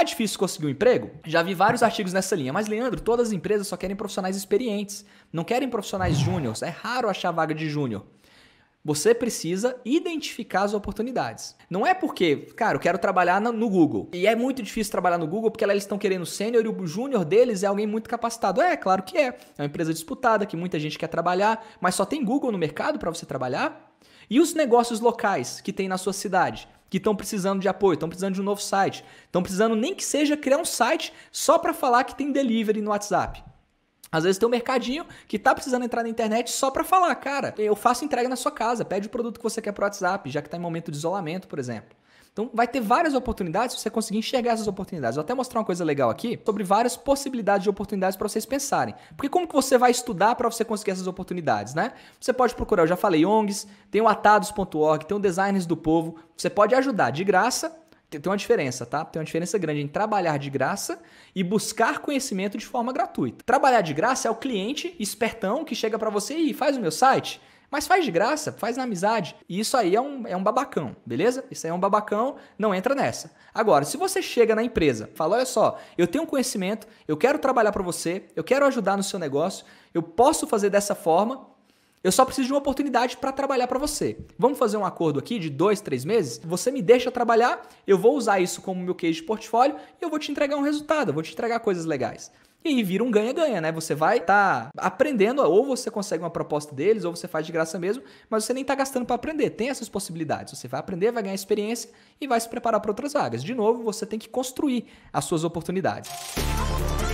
Tá difícil conseguir um emprego? Já vi vários artigos nessa linha, mas Leandro, todas as empresas só querem profissionais experientes, não querem profissionais júniores. É raro achar vaga de júnior. Você precisa identificar as oportunidades. Não é porque, cara, eu quero trabalhar no Google. E é muito difícil trabalhar no Google porque lá eles estão querendo sênior e o júnior deles é alguém muito capacitado. É, claro que é. É uma empresa disputada que muita gente quer trabalhar, mas só tem Google no mercado para você trabalhar? E os negócios locais que tem na sua cidade? que estão precisando de apoio, estão precisando de um novo site, estão precisando nem que seja criar um site só para falar que tem delivery no WhatsApp. Às vezes tem um mercadinho que tá precisando entrar na internet só para falar, cara, eu faço entrega na sua casa, pede o produto que você quer pro WhatsApp, já que tá em momento de isolamento, por exemplo. Então, vai ter várias oportunidades se você conseguir enxergar essas oportunidades. Vou até mostrar uma coisa legal aqui sobre várias possibilidades de oportunidades para vocês pensarem. Porque como que você vai estudar para você conseguir essas oportunidades, né? Você pode procurar, eu já falei, ONGs, tem o atados.org, tem o Designers do Povo. Você pode ajudar de graça tem uma diferença, tá? Tem uma diferença grande em trabalhar de graça e buscar conhecimento de forma gratuita. Trabalhar de graça é o cliente espertão que chega para você e faz o meu site, mas faz de graça, faz na amizade. E isso aí é um, é um babacão, beleza? Isso aí é um babacão, não entra nessa. Agora, se você chega na empresa, fala: olha só, eu tenho um conhecimento, eu quero trabalhar para você, eu quero ajudar no seu negócio, eu posso fazer dessa forma eu só preciso de uma oportunidade para trabalhar para você. Vamos fazer um acordo aqui de dois, três meses? Você me deixa trabalhar, eu vou usar isso como meu case de portfólio e eu vou te entregar um resultado, eu vou te entregar coisas legais. E aí vira um ganha-ganha, né? Você vai estar tá aprendendo, ou você consegue uma proposta deles, ou você faz de graça mesmo, mas você nem está gastando para aprender. Tem essas possibilidades. Você vai aprender, vai ganhar experiência e vai se preparar para outras vagas. De novo, você tem que construir as suas oportunidades. Música